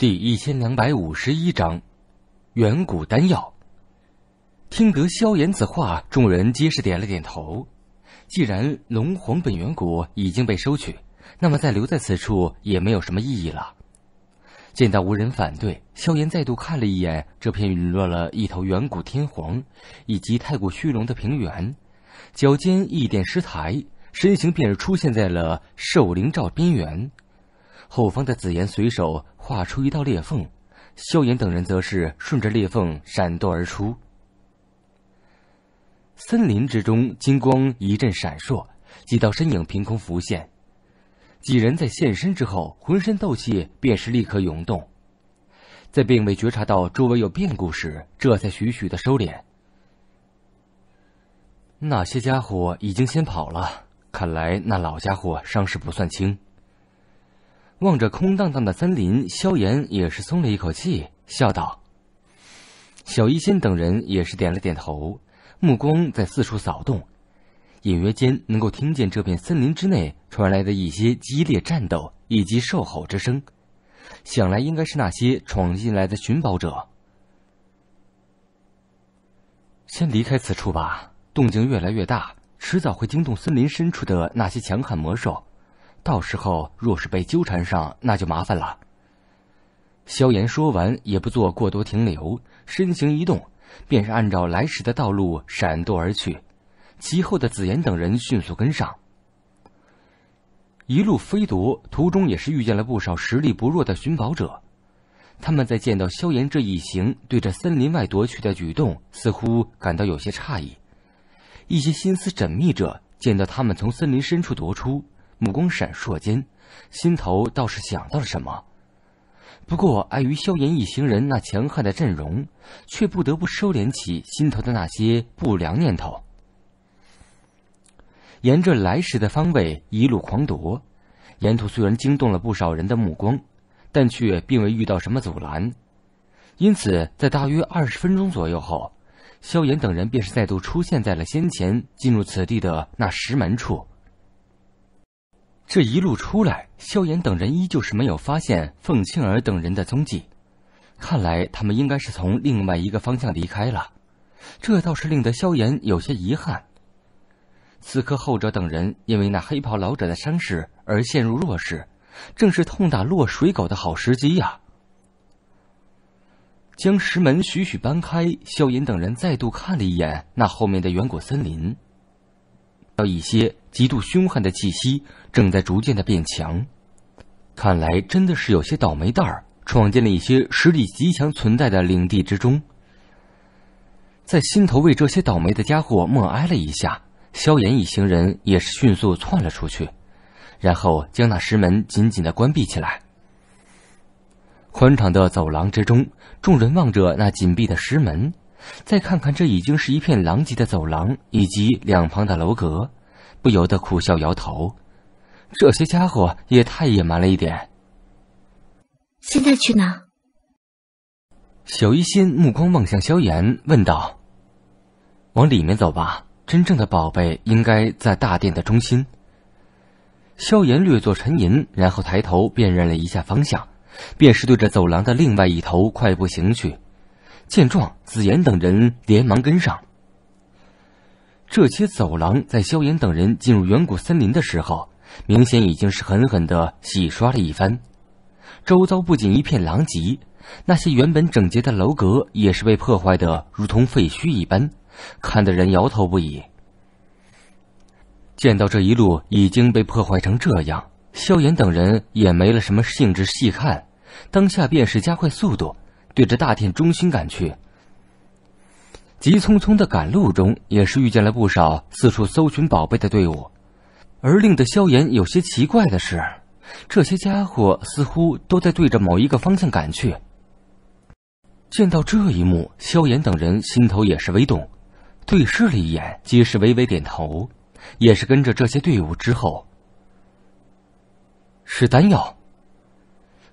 第一千两百五十一章，远古丹药。听得萧炎此话，众人皆是点了点头。既然龙皇本源果已经被收取，那么再留在此处也没有什么意义了。见到无人反对，萧炎再度看了一眼这片陨落了一头远古天皇以及太古虚龙的平原，脚尖一点石台，身形便是出现在了兽灵罩边缘。后方的紫炎随手画出一道裂缝，萧炎等人则是顺着裂缝闪躲而出。森林之中金光一阵闪烁，几道身影凭空浮现，几人在现身之后，浑身斗气便是立刻涌动，在并未觉察到周围有变故时，这才徐徐的收敛。那些家伙已经先跑了，看来那老家伙伤势不算轻。望着空荡荡的森林，萧炎也是松了一口气，笑道：“小医仙等人也是点了点头，目光在四处扫动，隐约间能够听见这片森林之内传来的一些激烈战斗以及兽吼之声，想来应该是那些闯进来的寻宝者。先离开此处吧，动静越来越大，迟早会惊动森林深处的那些强悍魔兽。”到时候若是被纠缠上，那就麻烦了。萧炎说完，也不做过多停留，身形一动，便是按照来时的道路闪躲而去。其后的紫妍等人迅速跟上，一路飞夺，途中也是遇见了不少实力不弱的寻宝者。他们在见到萧炎这一行对着森林外夺取的举动，似乎感到有些诧异。一些心思缜密者见到他们从森林深处夺出。目光闪烁间，心头倒是想到了什么，不过碍于萧炎一行人那强悍的阵容，却不得不收敛起心头的那些不良念头。沿着来时的方位一路狂夺，沿途虽然惊动了不少人的目光，但却并未遇到什么阻拦，因此在大约二十分钟左右后，萧炎等人便是再度出现在了先前进入此地的那石门处。这一路出来，萧炎等人依旧是没有发现凤庆儿等人的踪迹，看来他们应该是从另外一个方向离开了，这倒是令得萧炎有些遗憾。此刻后者等人因为那黑袍老者的伤势而陷入弱势，正是痛打落水狗的好时机呀！将石门徐徐搬开，萧炎等人再度看了一眼那后面的远古森林，到一些。极度凶悍的气息正在逐渐的变强，看来真的是有些倒霉蛋儿闯进了一些实力极强存在的领地之中。在心头为这些倒霉的家伙默哀了一下，萧炎一行人也是迅速窜了出去，然后将那石门紧紧的关闭起来。宽敞的走廊之中，众人望着那紧闭的石门，再看看这已经是一片狼藉的走廊以及两旁的楼阁。不由得苦笑摇头，这些家伙也太野蛮了一点。现在去哪？小医仙目光望向萧炎，问道：“往里面走吧，真正的宝贝应该在大殿的中心。”萧炎略作沉吟，然后抬头辨认了一下方向，便是对着走廊的另外一头快步行去。见状，紫妍等人连忙跟上。这些走廊在萧炎等人进入远古森林的时候，明显已经是狠狠的洗刷了一番。周遭不仅一片狼藉，那些原本整洁的楼阁也是被破坏的如同废墟一般，看得人摇头不已。见到这一路已经被破坏成这样，萧炎等人也没了什么兴致细看，当下便是加快速度，对着大殿中心赶去。急匆匆的赶路中，也是遇见了不少四处搜寻宝贝的队伍，而令得萧炎有些奇怪的是，这些家伙似乎都在对着某一个方向赶去。见到这一幕，萧炎等人心头也是微动，对视了一眼，皆是微微点头，也是跟着这些队伍之后。是丹药。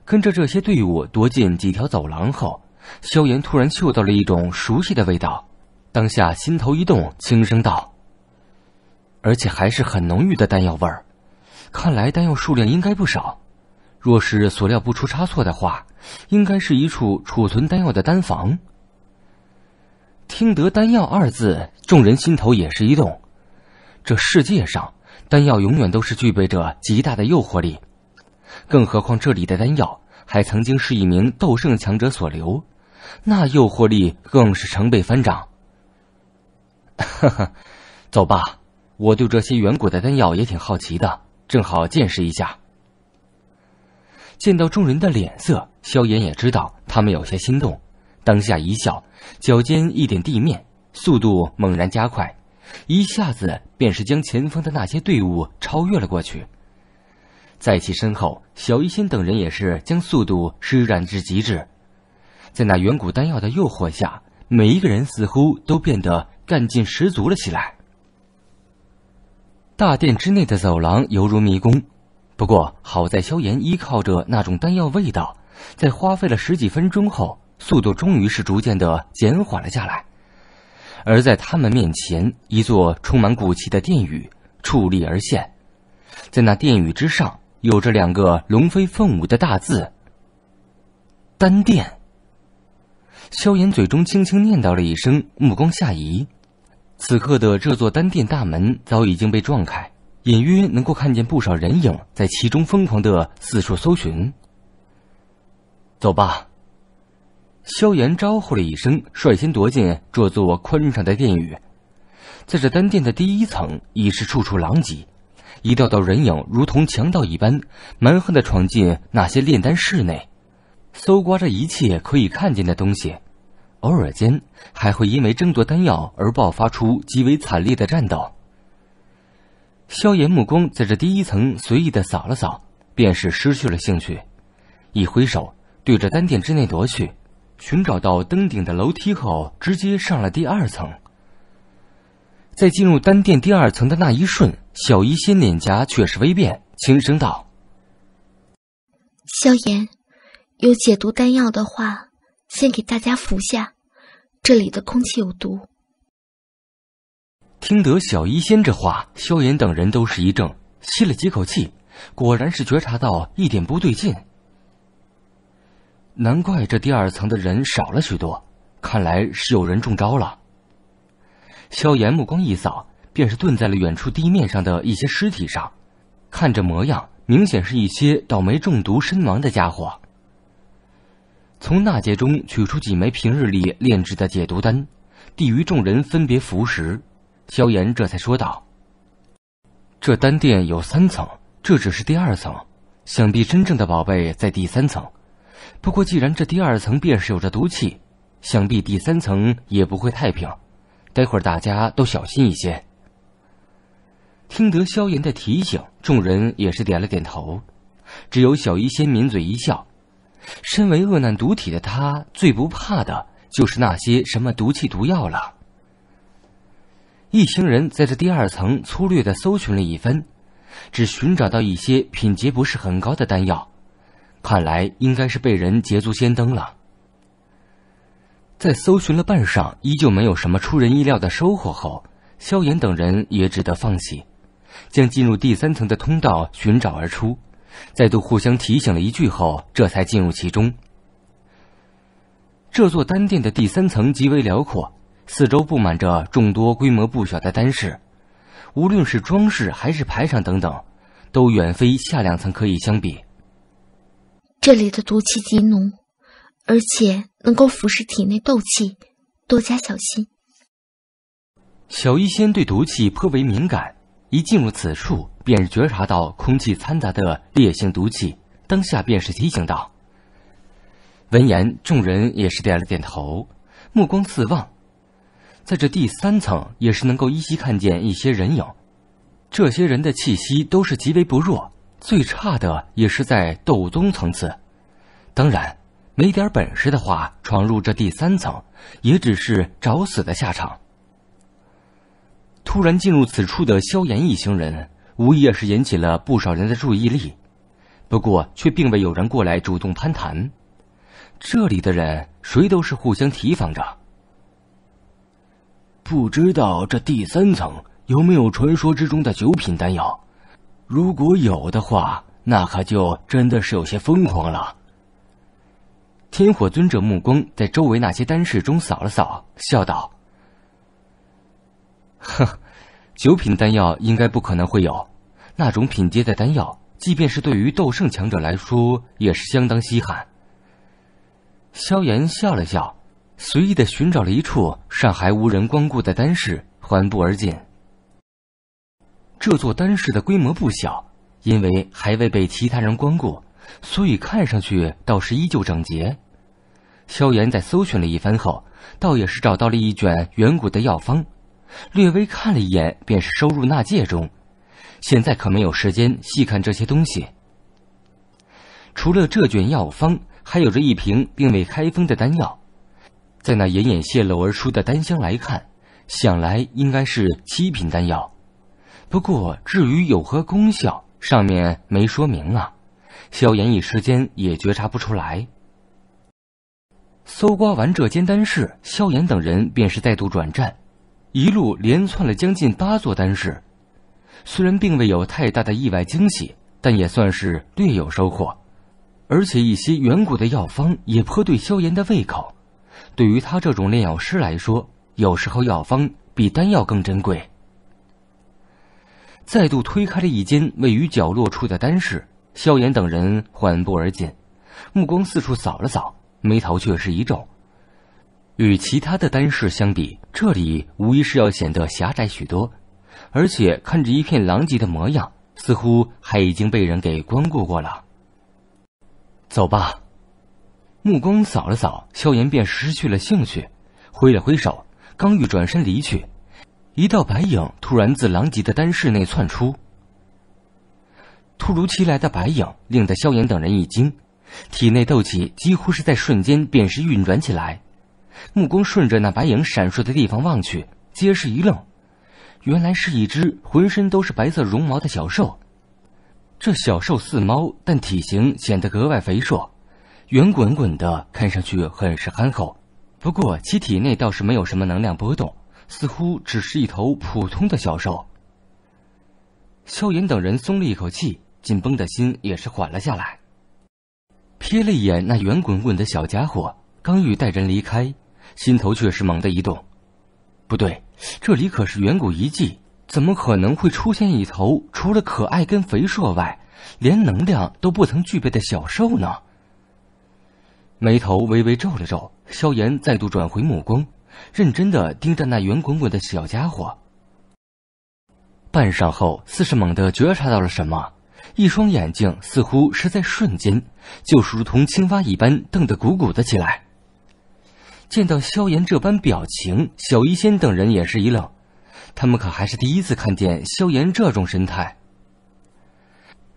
跟着这些队伍躲进几条走廊后，萧炎突然嗅到了一种熟悉的味道。当下心头一动，轻声道：“而且还是很浓郁的丹药味儿，看来丹药数量应该不少。若是所料不出差错的话，应该是一处储存丹药的丹房。”听得“丹药”二字，众人心头也是一动。这世界上，丹药永远都是具备着极大的诱惑力，更何况这里的丹药还曾经是一名斗圣强者所留，那诱惑力更是成倍翻涨。哈哈，走吧！我对这些远古的丹药也挺好奇的，正好见识一下。见到众人的脸色，萧炎也知道他们有些心动，当下一笑，脚尖一点地面，速度猛然加快，一下子便是将前方的那些队伍超越了过去。在其身后，小医仙等人也是将速度施展至极致，在那远古丹药的诱惑下，每一个人似乎都变得……干劲十足了起来。大殿之内的走廊犹如迷宫，不过好在萧炎依靠着那种丹药味道，在花费了十几分钟后，速度终于是逐渐的减缓了下来。而在他们面前，一座充满古气的殿宇矗立而现，在那殿宇之上，有着两个龙飞凤舞的大字。丹殿。萧炎嘴中轻轻念叨了一声，目光下移。此刻的这座丹殿大门早已经被撞开，隐约能够看见不少人影在其中疯狂的四处搜寻。走吧。萧炎招呼了一声，率先夺进这座宽敞的殿宇。在这丹殿的第一层已是处处狼藉，一道道人影如同强盗一般，蛮横的闯进那些炼丹室内，搜刮着一切可以看见的东西。偶尔间，还会因为争夺丹药而爆发出极为惨烈的战斗。萧炎目光在这第一层随意的扫了扫，便是失去了兴趣，一挥手对着丹殿之内夺去，寻找到登顶的楼梯后，直接上了第二层。在进入丹殿第二层的那一瞬，小医仙脸颊却是微变，轻声道：“萧炎，有解毒丹药的话。”先给大家服下，这里的空气有毒。听得小医仙这话，萧炎等人都是一怔，吸了几口气，果然是觉察到一点不对劲。难怪这第二层的人少了许多，看来是有人中招了。萧炎目光一扫，便是顿在了远处地面上的一些尸体上，看这模样，明显是一些倒霉中毒身亡的家伙。从纳戒中取出几枚平日里炼制的解毒丹，递于众人分别服食。萧炎这才说道：“这丹殿有三层，这只是第二层，想必真正的宝贝在第三层。不过既然这第二层便是有着毒气，想必第三层也不会太平。待会儿大家都小心一些。”听得萧炎的提醒，众人也是点了点头。只有小医仙抿嘴一笑。身为恶难毒体的他，最不怕的就是那些什么毒气、毒药了。一行人在这第二层粗略的搜寻了一番，只寻找到一些品级不是很高的丹药，看来应该是被人捷足先登了。在搜寻了半晌，依旧没有什么出人意料的收获后，萧炎等人也只得放弃，将进入第三层的通道寻找而出。再度互相提醒了一句后，这才进入其中。这座丹殿的第三层极为辽阔，四周布满着众多规模不小的丹室，无论是装饰还是排场等等，都远非下两层可以相比。这里的毒气极浓，而且能够腐蚀体内斗气，多加小心。小医仙对毒气颇为敏感。一进入此处，便觉察到空气掺杂的烈性毒气，当下便是提醒道。闻言，众人也是点了点头，目光四望，在这第三层也是能够依稀看见一些人影，这些人的气息都是极为不弱，最差的也是在斗宗层次，当然，没点本事的话，闯入这第三层，也只是找死的下场。突然进入此处的萧炎一行人，无疑也是引起了不少人的注意力，不过却并未有人过来主动攀谈。这里的人谁都是互相提防着。不知道这第三层有没有传说之中的九品丹药，如果有的话，那可就真的是有些疯狂了。天火尊者目光在周围那些丹室中扫了扫，笑道。哼，九品丹药应该不可能会有，那种品阶的丹药，即便是对于斗圣强者来说，也是相当稀罕。萧炎笑了笑，随意的寻找了一处尚还无人光顾的丹室，缓步而进。这座丹室的规模不小，因为还未被其他人光顾，所以看上去倒是依旧整洁。萧炎在搜寻了一番后，倒也是找到了一卷远古的药方。略微看了一眼，便是收入纳戒中。现在可没有时间细看这些东西。除了这卷药方，还有着一瓶并未开封的丹药。在那隐隐泄露而出的丹香来看，想来应该是七品丹药。不过至于有何功效，上面没说明啊。萧炎一时间也觉察不出来。搜刮完这间丹室，萧炎等人便是再度转战。一路连窜了将近八座丹室，虽然并未有太大的意外惊喜，但也算是略有收获。而且一些远古的药方也颇对萧炎的胃口。对于他这种炼药师来说，有时候药方比丹药更珍贵。再度推开了一间位于角落处的丹室，萧炎等人缓步而进，目光四处扫了扫，眉头却是一皱。与其他的丹室相比，这里无疑是要显得狭窄许多，而且看着一片狼藉的模样，似乎还已经被人给光顾过了。走吧，目光扫了扫，萧炎便失去了兴趣，挥了挥手，刚欲转身离去，一道白影突然自狼藉的丹室内窜出。突如其来的白影令得萧炎等人一惊，体内斗气几乎是在瞬间便是运转起来。目光顺着那白影闪烁的地方望去，皆是一愣。原来是一只浑身都是白色绒毛的小兽。这小兽似猫，但体型显得格外肥硕，圆滚滚的，看上去很是憨厚。不过其体内倒是没有什么能量波动，似乎只是一头普通的小兽。萧炎等人松了一口气，紧绷的心也是缓了下来。瞥了一眼那圆滚滚的小家伙，刚欲带人离开。心头却是猛地一动，不对，这里可是远古遗迹，怎么可能会出现一头除了可爱跟肥硕外，连能量都不曾具备的小兽呢？眉头微微皱了皱，萧炎再度转回目光，认真的盯着那圆滚滚的小家伙。半晌后，似是猛地觉察到了什么，一双眼睛似乎是在瞬间，就如同青蛙一般瞪得鼓鼓的起来。见到萧炎这般表情，小医仙等人也是一愣，他们可还是第一次看见萧炎这种神态。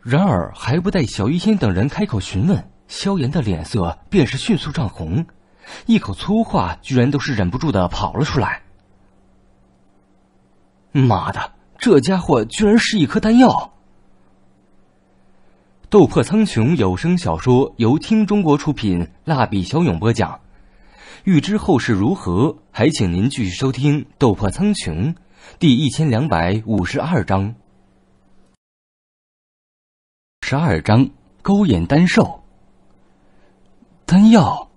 然而还不待小医仙等人开口询问，萧炎的脸色便是迅速涨红，一口粗话居然都是忍不住的跑了出来。“妈的，这家伙居然是一颗丹药！”《斗破苍穹》有声小说由听中国出品，蜡笔小勇播讲。欲知后事如何，还请您继续收听《斗破苍穹》第一千两百五十二章。十二章，勾引丹兽，丹药。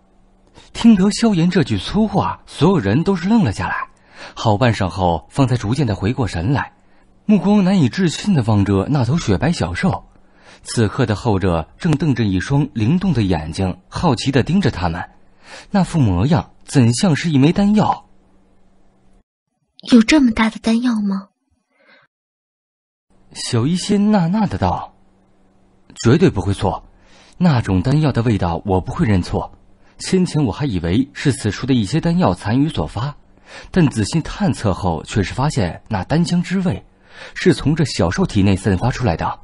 听得萧炎这句粗话，所有人都是愣了下来，好半晌后方才逐渐的回过神来，目光难以置信的望着那头雪白小兽，此刻的后者正瞪着一双灵动的眼睛，好奇的盯着他们。那副模样怎像是一枚丹药？有这么大的丹药吗？小医仙纳纳的道：“绝对不会错，那种丹药的味道我不会认错。先前我还以为是此处的一些丹药残余所发，但仔细探测后，却是发现那丹香之味是从这小兽体内散发出来的。”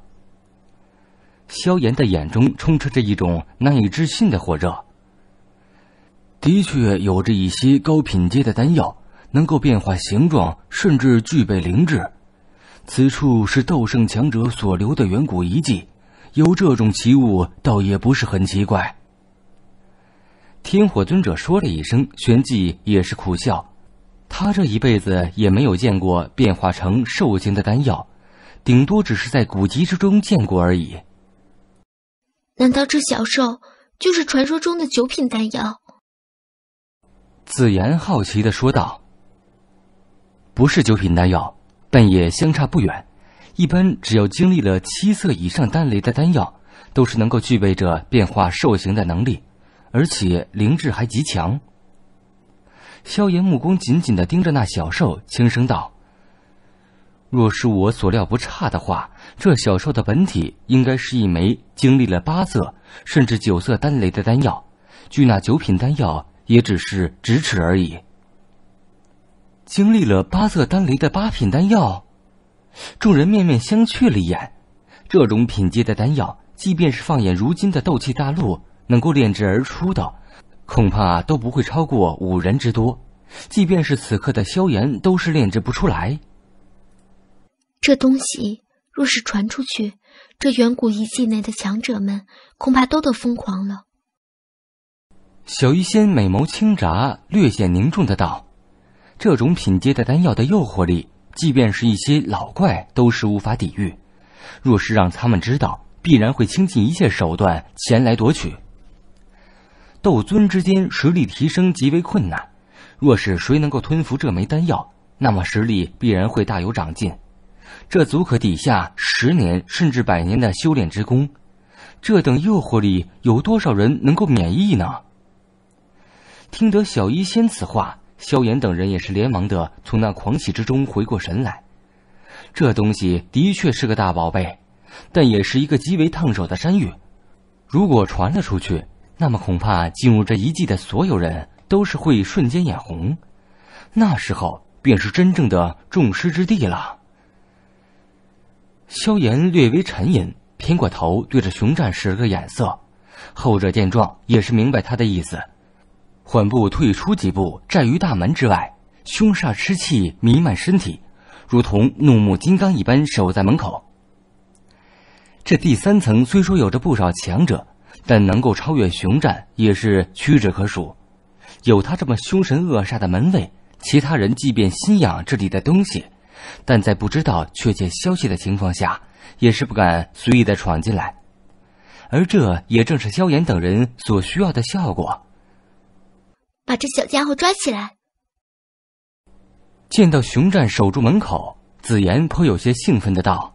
萧炎的眼中充斥着一种难以置信的火热。的确有着一些高品阶的丹药，能够变化形状，甚至具备灵智。此处是斗圣强者所留的远古遗迹，有这种奇物倒也不是很奇怪。天火尊者说了一声，玄寂也是苦笑，他这一辈子也没有见过变化成兽形的丹药，顶多只是在古籍之中见过而已。难道这小兽就是传说中的九品丹药？紫言好奇的说道：“不是九品丹药，但也相差不远。一般只要经历了七色以上丹雷的丹药，都是能够具备着变化兽形的能力，而且灵智还极强。”萧炎目光紧紧的盯着那小兽，轻声道：“若是我所料不差的话，这小兽的本体应该是一枚经历了八色甚至九色丹雷的丹药。据那九品丹药。”也只是咫尺而已。经历了八色丹雷的八品丹药，众人面面相觑了一眼。这种品阶的丹药，即便是放眼如今的斗气大陆，能够炼制而出的，恐怕都不会超过五人之多。即便是此刻的萧炎，都是炼制不出来。这东西若是传出去，这远古遗迹内的强者们，恐怕都得疯狂了。小医仙美眸轻眨，略显凝重的道：“这种品阶的丹药的诱惑力，即便是一些老怪都是无法抵御。若是让他们知道，必然会倾尽一切手段前来夺取。斗尊之间实力提升极为困难，若是谁能够吞服这枚丹药，那么实力必然会大有长进。这足可抵下十年甚至百年的修炼之功。这等诱惑力，有多少人能够免疫呢？”听得小医仙此话，萧炎等人也是连忙的从那狂喜之中回过神来。这东西的确是个大宝贝，但也是一个极为烫手的山芋。如果传了出去，那么恐怕进入这遗迹的所有人都是会瞬间眼红。那时候便是真正的众矢之的了。萧炎略微沉吟，偏过头对着熊战使了个眼色，后者见状也是明白他的意思。缓步退出几步，站于大门之外，凶煞之气弥漫身体，如同怒目金刚一般守在门口。这第三层虽说有着不少强者，但能够超越熊战也是屈指可数。有他这么凶神恶煞的门卫，其他人即便心痒这里的东西，但在不知道确切消息的情况下，也是不敢随意的闯进来。而这也正是萧炎等人所需要的效果。把这小家伙抓起来！见到熊战守住门口，紫言颇有些兴奋的道：“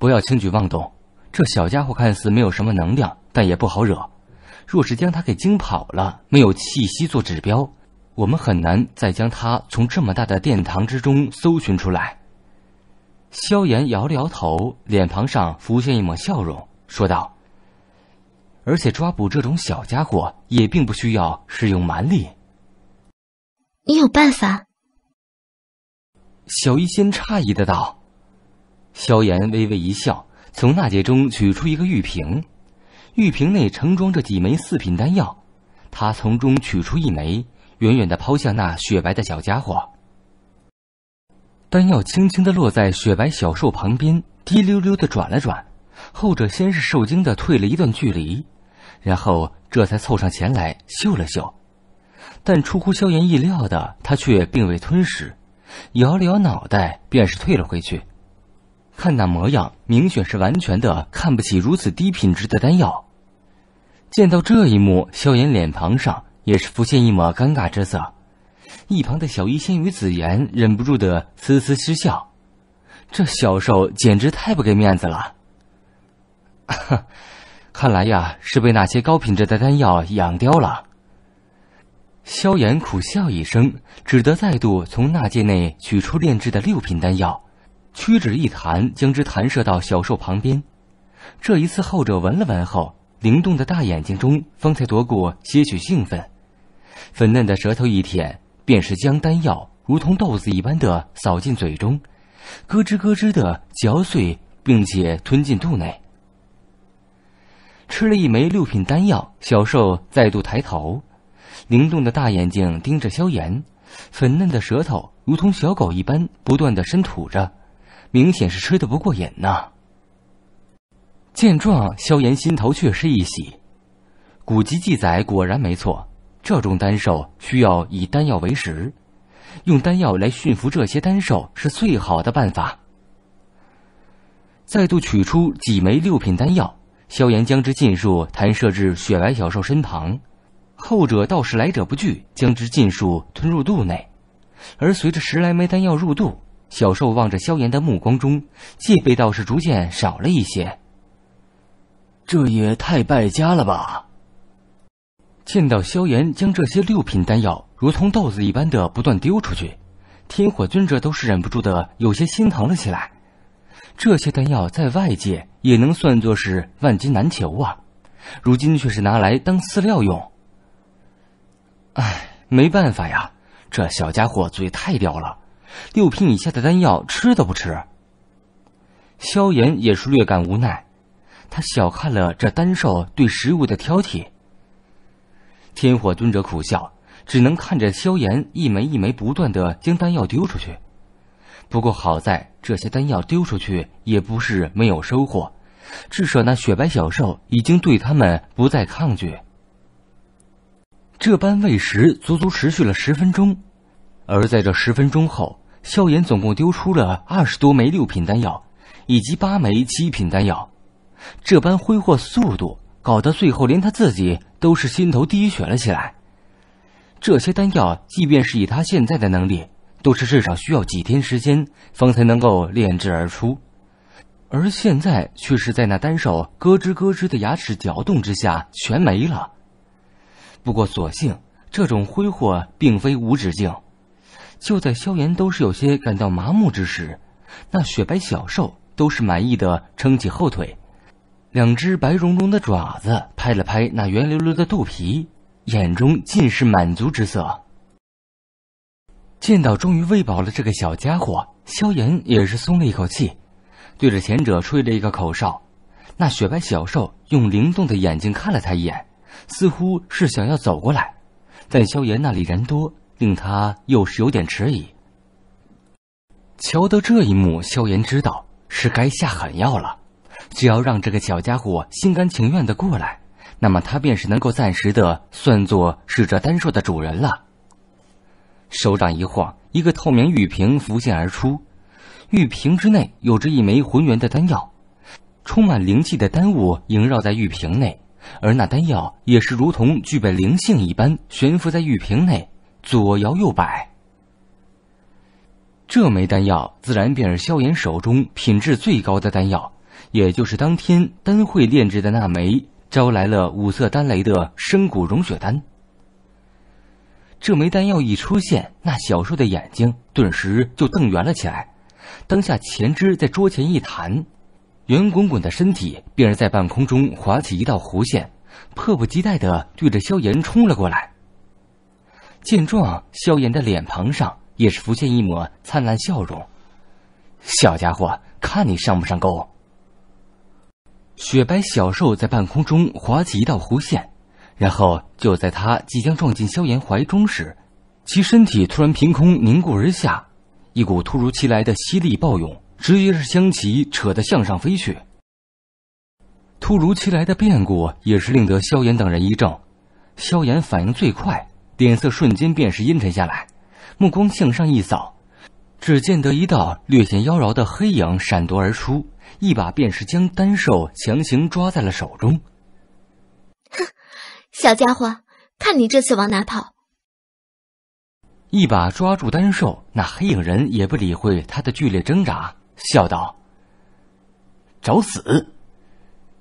不要轻举妄动，这小家伙看似没有什么能量，但也不好惹。若是将他给惊跑了，没有气息做指标，我们很难再将他从这么大的殿堂之中搜寻出来。”萧炎摇了摇头，脸庞上浮现一抹笑容，说道。而且抓捕这种小家伙也并不需要使用蛮力。你有办法？小医仙诧异的道。萧炎微微一笑，从纳戒中取出一个玉瓶，玉瓶内盛装着几枚四品丹药，他从中取出一枚，远远的抛向那雪白的小家伙。丹药轻轻的落在雪白小兽旁边，滴溜溜的转了转，后者先是受惊的退了一段距离。然后这才凑上前来嗅了嗅，但出乎萧炎意料的，他却并未吞食，摇了摇脑袋，便是退了回去。看那模样，明显是完全的看不起如此低品质的丹药。见到这一幕，萧炎脸庞上也是浮现一抹尴尬之色。一旁的小医仙与紫妍忍不住的嘶嘶失笑，这小兽简直太不给面子了。哈。看来呀，是被那些高品质的丹药养刁了。萧炎苦笑一声，只得再度从纳戒内取出炼制的六品丹药，屈指一弹，将之弹射到小兽旁边。这一次，后者闻了闻后，灵动的大眼睛中方才夺过些许兴奋，粉嫩的舌头一舔，便是将丹药如同豆子一般的扫进嘴中，咯吱咯吱的嚼碎，并且吞进肚内。吃了一枚六品丹药，小兽再度抬头，灵动的大眼睛盯着萧炎，粉嫩的舌头如同小狗一般不断的伸吐着，明显是吃的不过瘾呐。见状，萧炎心头却是一喜，古籍记载果然没错，这种丹兽需要以丹药为食，用丹药来驯服这些丹兽是最好的办法。再度取出几枚六品丹药。萧炎将之禁术弹射至雪白小兽身旁，后者倒是来者不拒，将之禁术吞入肚内。而随着十来枚丹药入肚，小兽望着萧炎的目光中戒备倒是逐渐少了一些。这也太败家了吧！见到萧炎将这些六品丹药如同豆子一般的不断丢出去，天火尊者都是忍不住的有些心疼了起来。这些丹药在外界也能算作是万金难求啊，如今却是拿来当饲料用。唉，没办法呀，这小家伙嘴太刁了，六品以下的丹药吃都不吃。萧炎也是略感无奈，他小看了这丹兽对食物的挑剔。天火尊者苦笑，只能看着萧炎一枚一枚不断的将丹药丢出去。不过好在这些丹药丢出去也不是没有收获，至少那雪白小兽已经对他们不再抗拒。这般喂食足足持续了十分钟，而在这十分钟后，萧炎总共丢出了二十多枚六品丹药，以及八枚七品丹药。这般挥霍速度，搞得最后连他自己都是心头滴血了起来。这些丹药，即便是以他现在的能力。都是至少需要几天时间方才能够炼制而出，而现在却是在那单手咯吱咯吱的牙齿搅动之下全没了。不过所幸这种挥霍并非无止境。就在萧炎都是有些感到麻木之时，那雪白小兽都是满意的撑起后腿，两只白茸茸的爪子拍了拍那圆溜溜的肚皮，眼中尽是满足之色。见到终于喂饱了这个小家伙，萧炎也是松了一口气，对着前者吹了一个口哨，那雪白小兽用灵动的眼睛看了他一眼，似乎是想要走过来，但萧炎那里人多，令他又是有点迟疑。瞧到这一幕，萧炎知道是该下狠药了，只要让这个小家伙心甘情愿的过来，那么他便是能够暂时的算作是这丹兽的主人了。手掌一晃，一个透明玉瓶浮现而出，玉瓶之内有着一枚浑圆的丹药，充满灵气的丹雾萦绕在玉瓶内，而那丹药也是如同具备灵性一般，悬浮在玉瓶内，左摇右摆。这枚丹药自然便是萧炎手中品质最高的丹药，也就是当天丹会炼制的那枚招来了五色丹雷的生骨融血丹。这枚丹药一出现，那小兽的眼睛顿时就瞪圆了起来，当下前肢在桌前一弹，圆滚滚的身体便是在半空中划起一道弧线，迫不及待的对着萧炎冲了过来。见状，萧炎的脸庞上也是浮现一抹灿烂笑容：“小家伙，看你上不上钩！”雪白小兽在半空中划起一道弧线。然后就在他即将撞进萧炎怀中时，其身体突然凭空凝固而下，一股突如其来的吸力暴涌，直接是将其扯得向上飞去。突如其来的变故也是令得萧炎等人一怔，萧炎反应最快，脸色瞬间便是阴沉下来，目光向上一扫，只见得一道略显妖娆的黑影闪夺而出，一把便是将丹兽强行抓在了手中。哼！小家伙，看你这次往哪跑！一把抓住单兽，那黑影人也不理会他的剧烈挣扎，笑道：“找死！”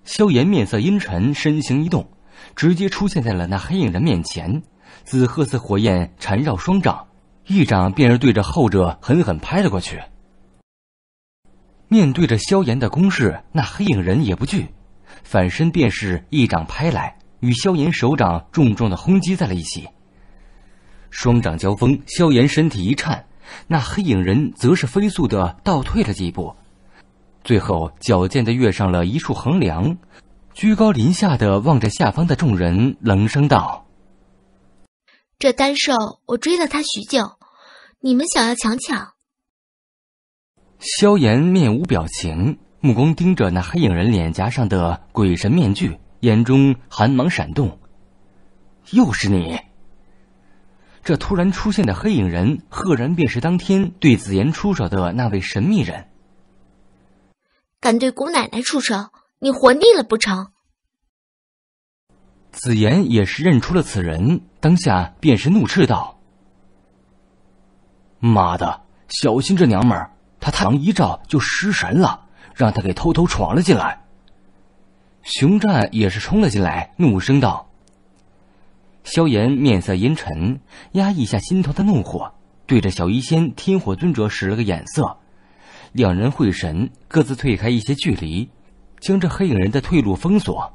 萧炎面色阴沉，身形一动，直接出现在了那黑影人面前。紫褐色火焰缠绕双掌，一掌便是对着后者狠狠拍了过去。面对着萧炎的攻势，那黑影人也不惧，反身便是一掌拍来。与萧炎手掌重重的轰击在了一起，双掌交锋，萧炎身体一颤，那黑影人则是飞速的倒退了几步，最后矫健的跃上了一处横梁，居高临下的望着下方的众人，冷声道：“这丹兽我追了他许久，你们想要强抢？”萧炎面无表情，目光盯着那黑影人脸颊上的鬼神面具。眼中寒芒闪动，又是你！这突然出现的黑影人，赫然便是当天对紫妍出手的那位神秘人。敢对姑奶奶出手，你活腻了不成？紫妍也是认出了此人，当下便是怒斥道：“妈的，小心这娘们儿！他太阳一照就失神了，让他给偷偷闯了进来。”熊战也是冲了进来，怒声道：“萧炎面色阴沉，压抑下心头的怒火，对着小医仙、天火尊者使了个眼色，两人会神，各自退开一些距离，将这黑影人的退路封锁。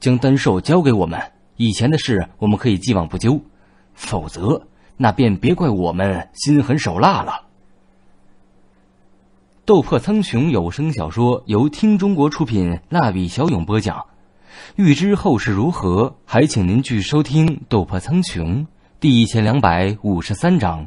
将丹兽交给我们，以前的事我们可以既往不咎，否则那便别怪我们心狠手辣了。”《斗破苍穹》有声小说由听中国出品，蜡笔小勇播讲。欲知后事如何，还请您继续收听《斗破苍穹》第一千两百五十三章。